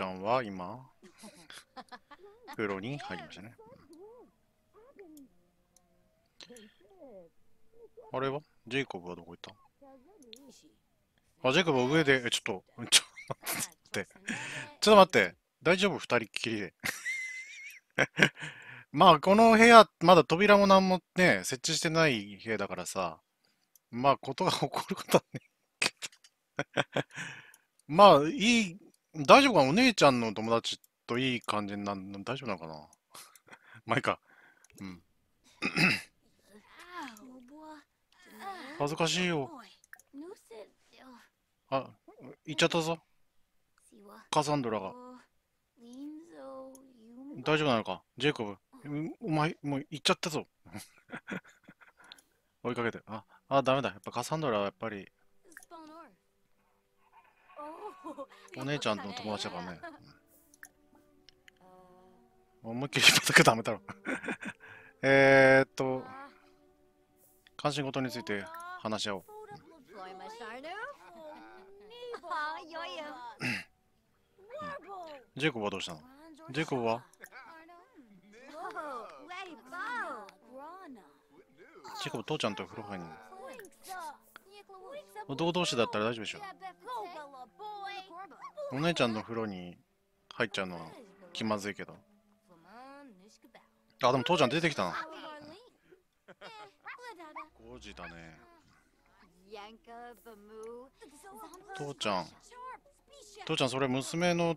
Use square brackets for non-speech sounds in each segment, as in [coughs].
ちゃんは今、風呂に入りましたね。あれはジェイコブはどこ行ったあ、ジェイコブは上で、え、ちょっと、ちょっと待って。[laughs] ちょっと待って。大丈夫二人きりで。[laughs] まあ、この部屋、まだ扉も何もね、設置してない部屋だからさ、まあ、ことが起こることはね。[laughs] まあ、いい、大丈夫かお姉ちゃんの友達といい感じになるの大丈夫なのかな [laughs] まあいいか。うん。恥ずかしいよ。あ、行っちゃったぞ。カサンドラが。大丈夫なのかジェイコブ。お前、もう行っちゃったぞ。[laughs] 追いかけて。あ、あ、ダメだ。やっぱカサンドラはやっぱりお姉ちゃんの友達だからね。思いっきり引っ張ったダメだろ。[laughs] えっと、関心事について話し合おう。ジェイコブはどうしたのジェイコブはジェイコブ父ちゃんと風呂入るの男同士だったら大丈夫でしょお姉ちゃんの風呂に入っちゃうのは気まずいけどあでも父ちゃん出てきたな5時だね父ちゃん父ちゃんそれ娘の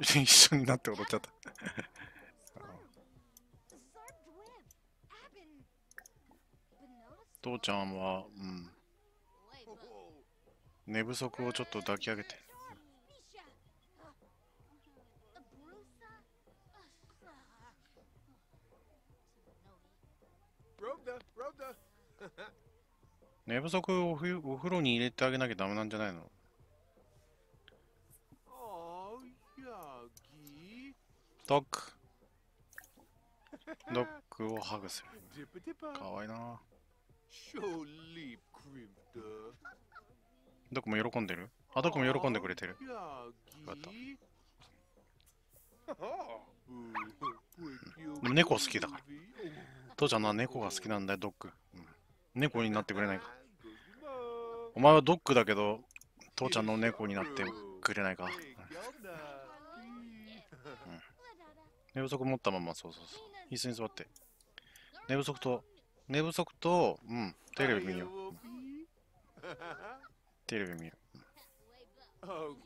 一緒になって踊っちゃった [laughs] 父ちゃんはうん寝不足をちょっと抱き上げて寝不足をお風呂に入れてあげなきゃダメなんじゃないのドックドックをハグするかわいいなどこも喜んでるあ、どこも喜んでくれてる。よかった。でも猫好きだから。父ちゃんの猫が好きなんだよ、ドッグ。うん、猫になってくれないか。お前はドッグだけど、父ちゃんの猫になってくれないか。うん、寝不足持ったまま、そうそうそう。椅子に座って。寝不足と、寝不足と、うん、テレビ見よう。うんテレビ見る。あ、o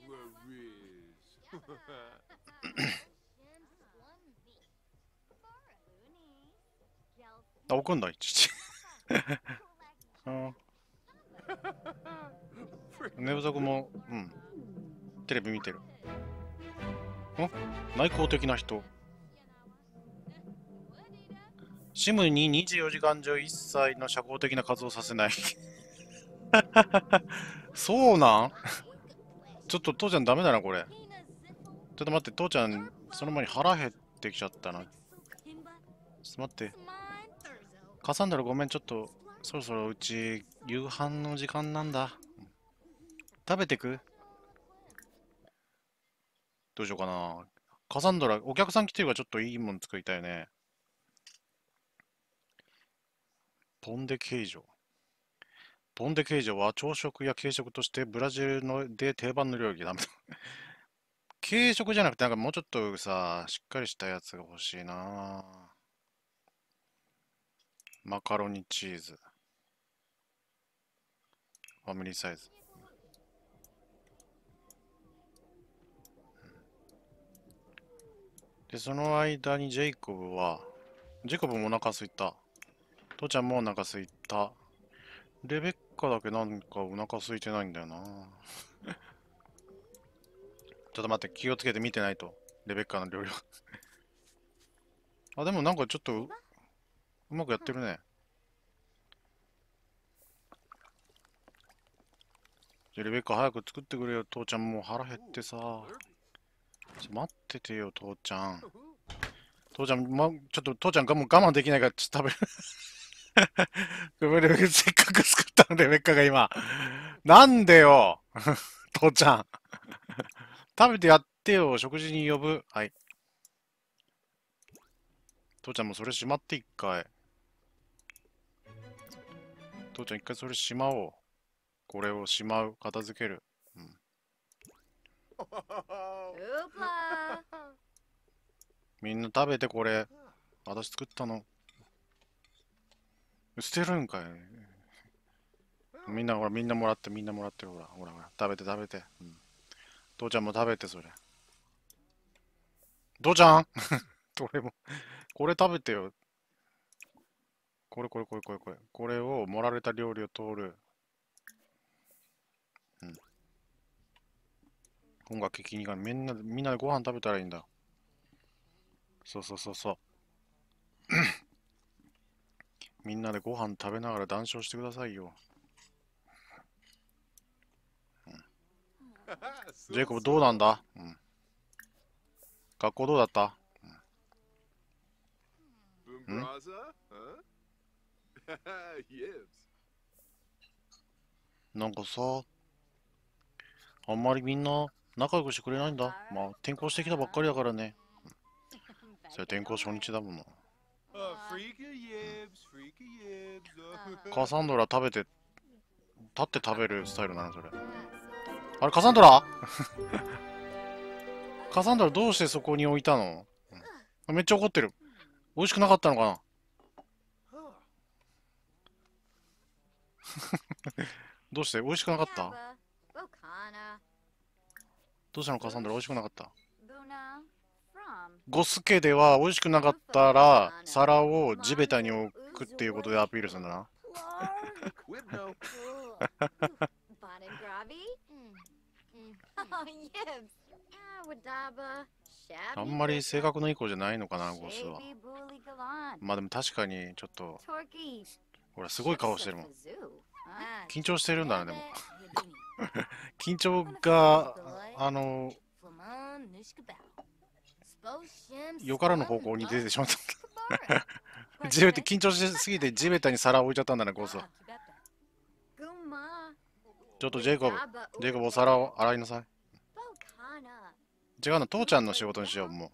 나웃건다진짜어寝不足もうんテレビ見てるん内向的な人シムに24時間中一切の社交的な活動させない [laughs] そうなんちょっと父ちゃんダメだな、これ。ちょっと待って、父ちゃん、その前に腹減ってきちゃったな。ちょっと待って。カサンドラごめん、ちょっと、そろそろうち、夕飯の時間なんだ。食べてくどうしようかな。カサンドラ、お客さん来てるからちょっといいもん作りたいよね。ポンデ形状。ボンデケージョは朝食や軽食としてブラジルので定番の料理だ。[laughs] 軽食じゃなくて、なんかもうちょっとさ、しっかりしたやつが欲しいなマカロニチーズ。ファミリーサイズ。で、その間にジェイコブは、ジェイコブもお腹すいた。父ちゃんもお腹すいた。レベッかだけなんかお腹空いてないんだよな [laughs] ちょっと待って気をつけて見てないとレベッカの料理はあでもなんかちょっとうまくやってるねじゃレベッカ早く作ってくれよ父ちゃんもう腹減ってさ待っててよ父ちゃん父ちゃん、ま、ちょっと父ちゃんがもう我慢できないからちょっと食べるせっかく作ったので、メッカが今。なんでよ [laughs] 父ちゃん。食べてやってよ、食事に呼ぶ。はい。父ちゃんもそれしまって一回。父ちゃん一回それしまおう。これをしまう、片付ける。うん。[laughs] みんな食べてこれ。私作ったの。捨てるんかい。みんなほら、みんなもらって、みんなもらってる。ほら、ほら、ほら。食べて、食べて。うん。父ちゃんも食べて、それ。父ちゃんこれ [laughs] もこれ食べてよ。これ、これ、これ、これ、これ。これを、盛られた料理を通る。うん。音楽聞きにがみんな、みんなでご飯食べたらいいんだ。そうそうそうそう。みんなでご飯食べながら談笑してくださいよ。うん、[laughs] ジェイコブどうなんだ、うん、学校どうだった、うん、[laughs] なんかさ、あんまりみんな仲良くしてくれないんだ。まあ転校してきたばっかりだからね。[laughs] それ転校初日だもの。うんカサンドラ食べて、立って食べるスタイルなのそれ。あれ、カサンドラ [laughs] カサンドラどうしてそこに置いたの、めっちゃ怒ってる。美味しくなかったのかなどうして美味しくなかったどうしたのカサンドラ美味しくなかったゴスケでは美味しくなかったら皿を地べたに置くっていうことでアピールするんだな。あんまり性格のいい子じゃないのかな、ゴスは。まあでも確かにちょっと。ほら、すごい顔してるもん。緊張してるんだね、でも。緊張が、あの、よからぬ方向に出てしまった。地べて緊張しすぎて地べたに皿置いちゃったんだね、こそ。ちょっとジェイコブ、ジェイコブお皿を洗いなさい。違うの、父ちゃんの仕事にしよう、もう。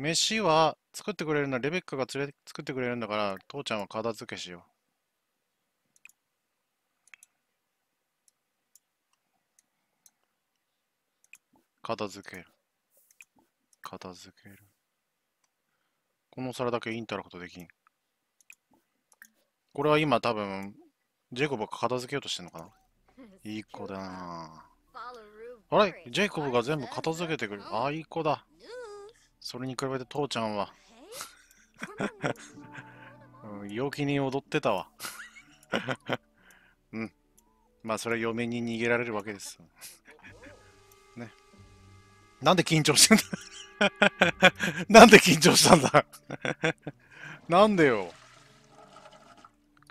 飯は作ってくれるのレベッカが連れ作ってくれるんだから、父ちゃんは片付けしよう。片付ける。片付ける。この皿だけインタラクトできん。これは今多分、ジェイコブが片付けようとしてんのかな [laughs] いい子だなあれジェイコブが全部片付けてくる。ああ、いい子だ。それに比べて父ちゃんは [laughs] うん、陽気に踊ってたわ [laughs] うん。まあ、それは嫁に逃げられるわけです。ね。なんで緊張してんだ [laughs] なんで緊張したんだ [laughs] なんでよ。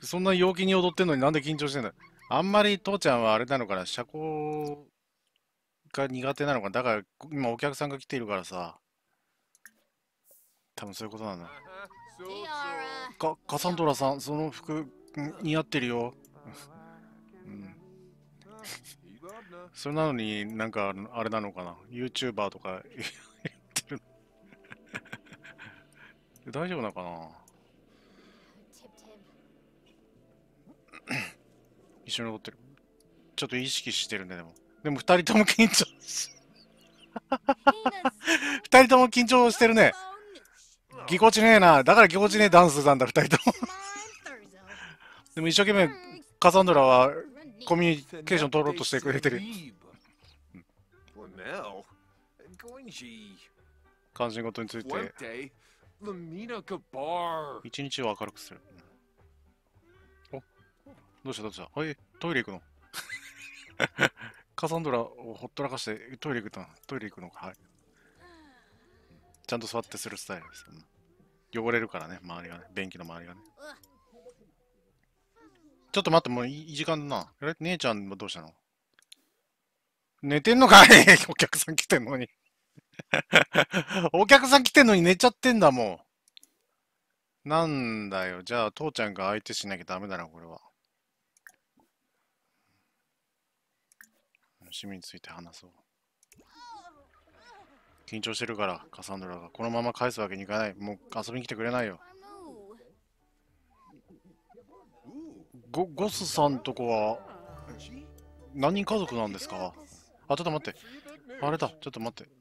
そんな陽気に踊ってんのになんで緊張してんだあんまり父ちゃんはあれなのかな、社交が苦手なのかな。だから今お客さんが来ているからさ。多分そういうことなんだ。か、カサンドラさん、その服似合ってるよ。うん、[laughs] それなのになんかあれなのかな。YouTuber とか大丈夫なのかな [coughs] 一緒に踊ってる。ちょっと意識してるね、でも。でも二人とも緊張二人とも緊張してるね。ぎこちねえな。だからぎこちねえダンスなんだ、二人ともでも一生懸命カサンドラはコミュニケーション取ろうとしてくれてる。感心事について。一日を明るくする。おどうしたどうしたはい、トイレ行くのカサンドラをほっとらかしてトイレ行くのトイレ行くのかはい。ちゃんと座ってするスタイルです。汚れるからね、周りがね。便器の周りがね。ちょっと待って、もういい時間だな。姉ちゃんはどうしたの寝てんのかい [laughs] お客さん来てんのに [laughs] お客さん来てんのに寝ちゃってんだもん。なんだよ。じゃあ、父ちゃんが相手しなきゃダメだな、これは。趣味について話そう。緊張してるから、カサンドラが。このまま返すわけにいかない。もう遊びに来てくれないよ。ゴゴスさんとこは何人家族なんですかあ、ちょっと待って。あれだ、ちょっと待って。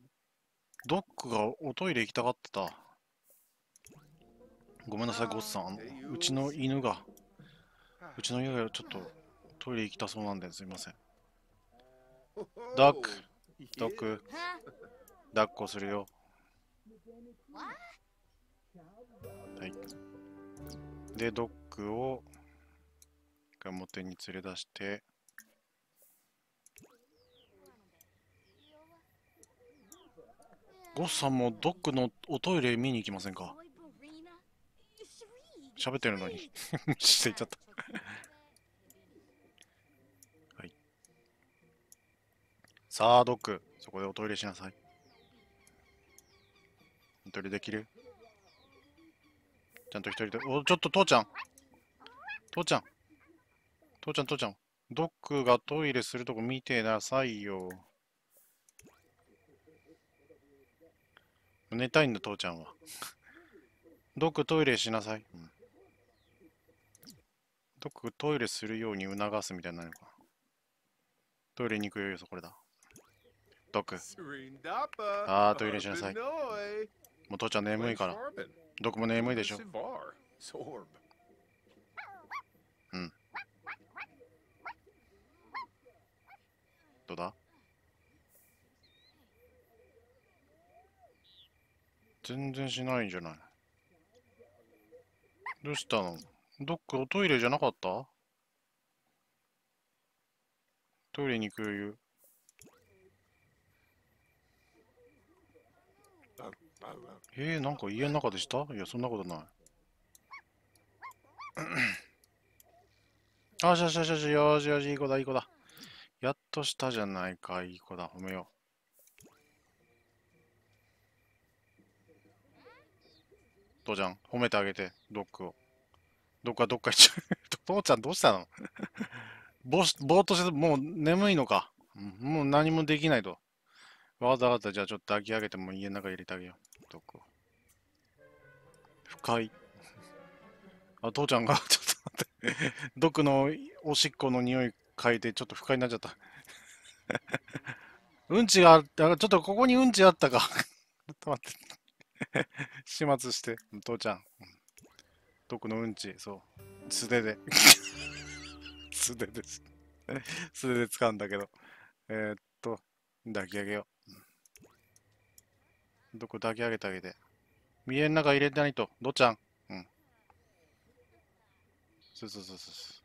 ドックがおトイレ行きたがってた。ごめんなさい、ゴッツさん。うちの犬が、うちの犬がちょっとトイレ行きたそうなんで、すいません。ドック、ドック、抱っこするよ。はい。で、ドックを表に連れ出して、ゴッさんもドックのおトイレ見に行きませんか喋ってるのにしていちゃったはい。さあ、ドック、そこでおトイレしなさい。おトイレできるちゃんと一人で、お、ちょっと父ちゃん父ちゃん父ちゃん、父ちゃん。ドックがトイレするとこ見てなさいよ。寝たいんだ、父ちゃんは。ドクトイレしなさい。うん、ドクトイレするように促すみたいなのかトイレに行くよ、そこれだ。ドク。ああ、トイレしなさい。もう父ちゃん眠いから。ドクも眠いでしょ。うん。どうだ全然しないんじゃないどうしたのドックおトイレじゃなかったトイレに行くよえー、なんか家の中でしたいや、そんなことない。あ、しゃしゃしゃしゃ、よしよし、いい子だ、いい子だ。やっとしたじゃないか、いい子だ、褒めよう。父ちゃん、褒めてあげて、ドックを。どっかどっか行っちゃう。父 [laughs] ちゃんどうしたの [laughs] ぼぼーっとして、もう眠いのか。もう何もできないと。わざわざ、じゃあちょっと抱き上げても家の中入れてあげよう。ドックを。深い。あ、父ちゃんが、[laughs] ちょっと待って。ドックのおしっこの匂い嗅いで、ちょっと不快になっちゃった。うんちがあった、ちょっとここにうんちあったか。ちょっと待って。[laughs] 始末して、父ちゃん。毒のうんち、そう。素手で。[laughs] 素手です。[laughs] 素手で使うんだけど。えー、っと、抱き上げよう。どこ抱き上げてあげて。見えん中入れてないと。どっちゃん。うん。そうそうそうそう。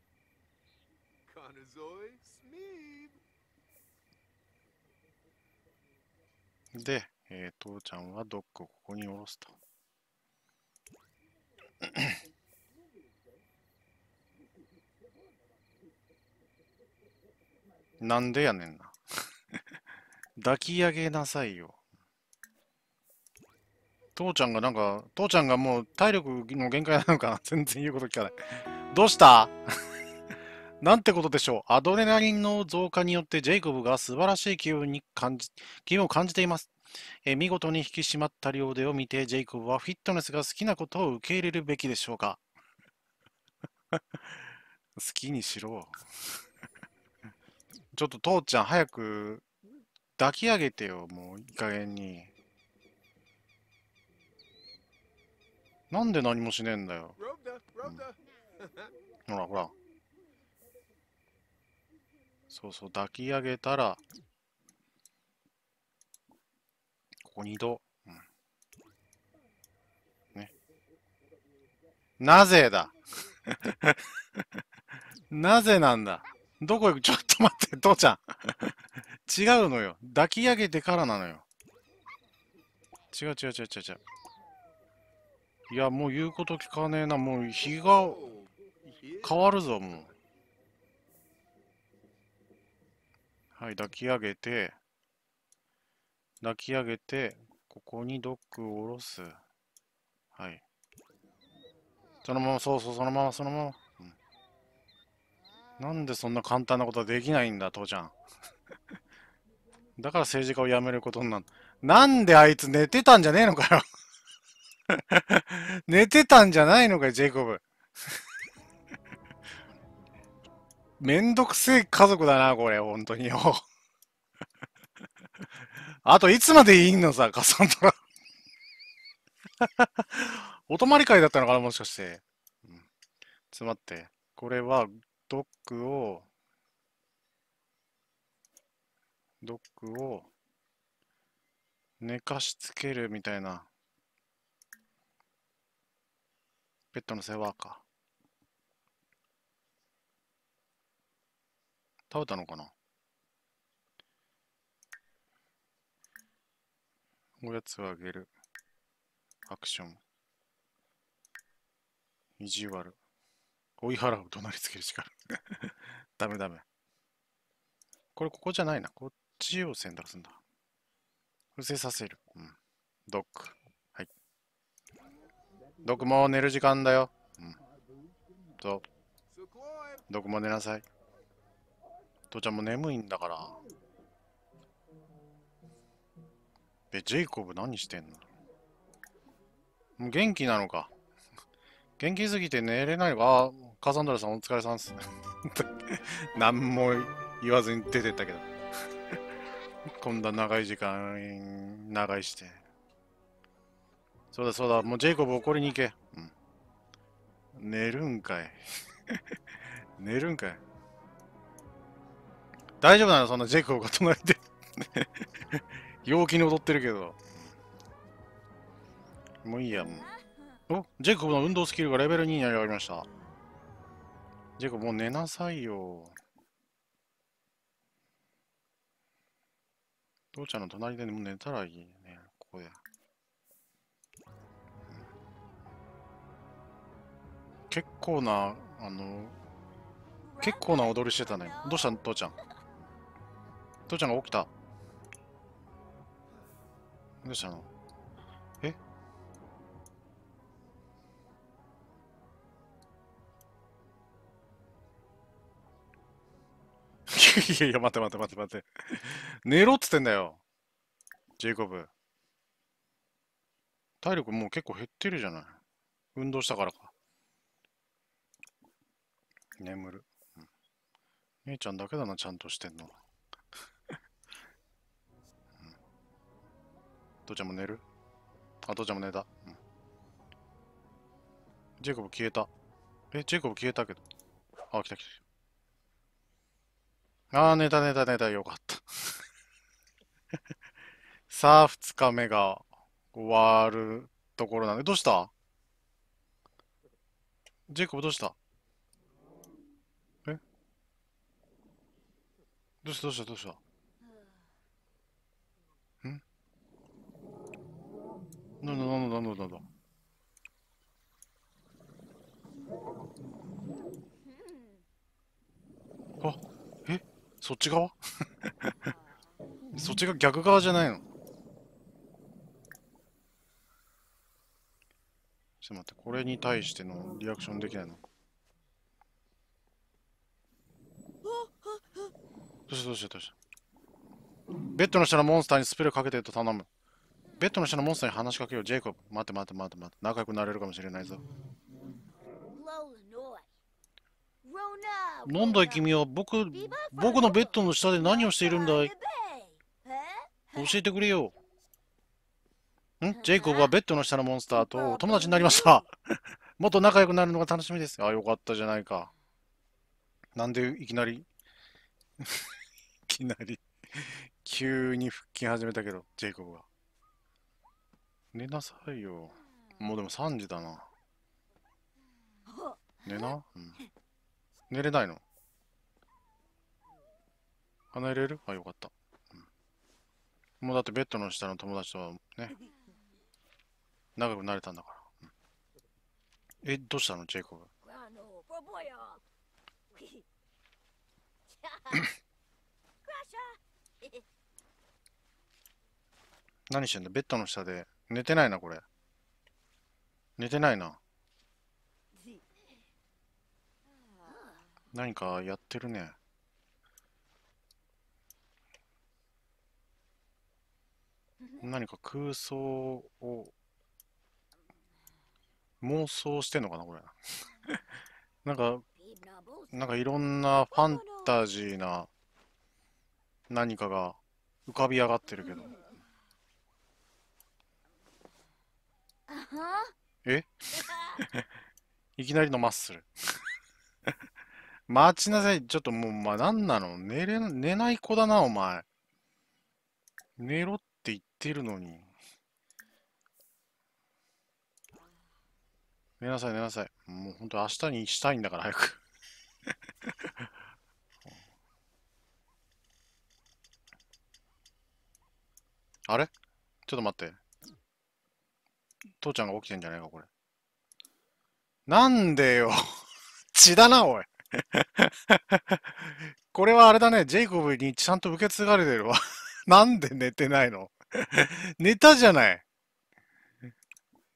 で、えー、父ちゃんはドッかをここに下ろすと。[laughs] なんでやねんな抱き上げなさいよ。父ちゃんがなんか、父ちゃんがもう体力の限界なのかな全然言うこと聞かない。どうしたなんてことでしょう。アドレナリンの増加によってジェイコブが素晴らしい気分に感じ、気分を感じています。え見事に引き締まった両腕を見て、ジェイコブはフィットネスが好きなことを受け入れるべきでしょうか [laughs] 好きにしろ。ちょっと父ちゃん早く抱き上げてよ、もういい加減に。なんで何もしねえんだよ。うん、ほらほら。そうそう、抱き上げたら、こ度。うん、ね。なぜだ [laughs] なぜなんだどこ行くちょっと待って、父ちゃん。違うのよ。抱き上げてからなのよ。違う違う違う違う違う。いや、もう言うこと聞かねえな。もう日が変わるぞ、もう。はい、抱き上げて。抱き上げて、ここにドックを下ろす。はい。そのまま、そうそう、そのまま、そのまま。うん、なんでそんな簡単なことはできないんだ、父ちゃん。だから政治家を辞めることになる。なんであいつ寝てたんじゃねえのかよ [laughs] 寝てたんじゃないのかよ、ジェイコブ。めんどくせえ家族だな、これ、本当によ。あと、いつまでいいのさ、カサンドラ。[laughs] お泊まり会だったのかな、もしかして。うん、っって。これは、ドックを、ドックを寝かしつけるみたいな。ペットの世話か。食べたのかなおやつをあげる。アクション。意地悪。追い払う。怒鳴りつける力。[laughs] ダメダメ。これ、ここじゃないな。こっちを選択するんだ。伏せさせる。うん。ドック。はい。ドックもう寝る時間だよ。うん。そう。ドックも寝なさい。父ちゃんも眠いんだから。え、ジェイコブ何してんの元気なのか。元気すぎて寝れないわ。カサンドラさんお疲れさんっす。[laughs] 何も言わずに出てったけど。こんな長い時間、長いして。そうだそうだ、もうジェイコブ怒りに行け。うん、寝るんかい。[laughs] 寝るんかい。大丈夫なのそんなジェイコブが唱えて。陽気に踊ってるけど。もういいや、ん。おジェイコブの運動スキルがレベル2になり上がりました。ジェイコブ、もう寝なさいよ。父ちゃんの隣でも寝たらいいね、ここで。結構な、あの、結構な踊りしてたね。どうしたの父ちゃん。父ちゃんが起きた。どうしたのえ [laughs] いやいや、待て待て待て待て。寝ろっつってんだよ。ジェイコブ。体力もう結構減ってるじゃない。運動したからか。眠る。姉ちゃんだけだな、ちゃんとしてんの。父ちゃんも寝るあ、父ちゃんも寝た。うん。ジェイコブ消えた。え、ジェイコブ消えたけど。あ、来た来たあ寝た寝た寝た。よかった。[laughs] さあ、二日目が終わるところなんで。どうしたジェイコブどうしたえどうしたどうしたどうしたなんだなんだなんだなんだ。あ、え、そっち側 [laughs] そっちが逆側じゃないのちょっと待って、これに対してのリアクションできないのどうしたどうしたどうしたベッドの下のモンスターにスペルかけてと頼む。ベッドの下のモンスターに話しかけよう、ジェイコブ。待て待て待て待て。仲良くなれるかもしれないぞ。なんだい君は僕、僕のベッドの下で何をしているんだい教えてくれよ。んジェイコブはベッドの下のモンスターと友達になりました。[laughs] もっと仲良くなるのが楽しみです。あ、よかったじゃないか。なんでいきなり [laughs] いきなり急に腹筋始めたけど、ジェイコブが。寝なさいよ。もうでも3時だな。寝なうん。寝れないの離れるあ、よかった、うん。もうだってベッドの下の友達とはね、長くなれたんだから。うん、え、どうしたのジェイコブ。何してんだベッドの下で寝てないな、これ。寝てないな。何かやってるね。何か空想を妄想してんのかなこれ [laughs] なんかなんかいろんなファンタジーな何かが浮かび上がってるけど。え [laughs] いきなりのマッスル待ちなさい。ちょっともう、まあ、ななの寝れ、寝ない子だな、お前。寝ろって言ってるのに。寝なさい、寝なさい。もう本当明日にしたいんだから、早く [laughs] あれちょっと待って。父ちゃんが起きてんじゃないか、これ。なんでよ。[laughs] 血だな、おい。[laughs] これはあれだね、ジェイコブにちゃんと受け継がれてるわ。[laughs] なんで寝てないの寝たじゃない。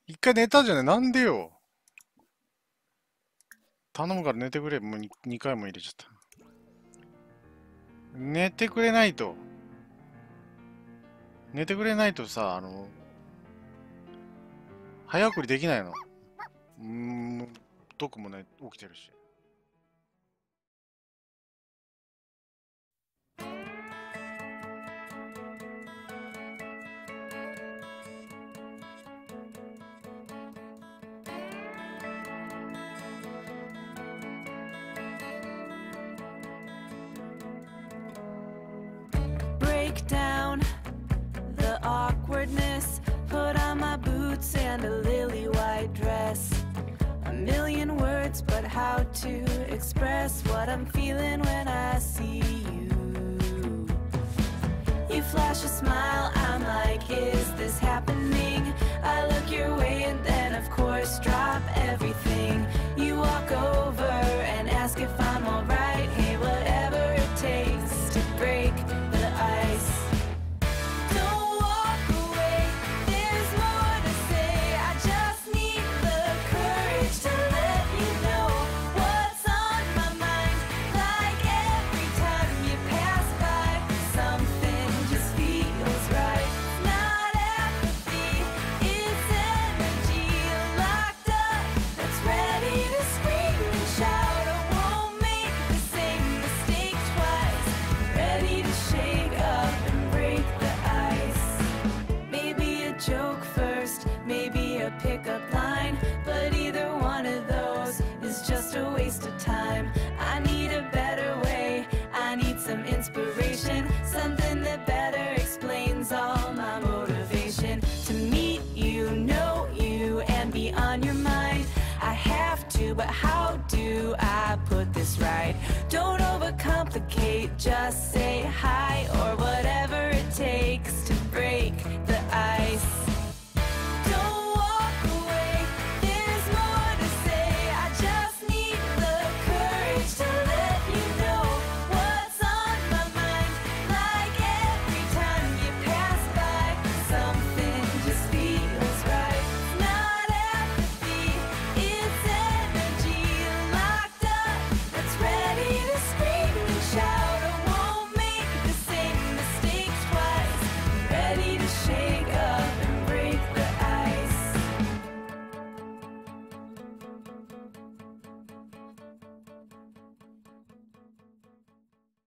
一回寝たじゃない。なんでよ。頼むから寝てくれ。もう二2回も入れちゃった。寝てくれないと。寝てくれないとさ、あの、早送りできないのうーん、毒もね、起きてるし。down and a lily white dress. A million words, but how to express what I'm feeling when I see you. You flash a smile, I'm like, is this happening? I look your way and then, of course, drop everything. You walk over and ask if I'm alright. just say hi or whatever it takes to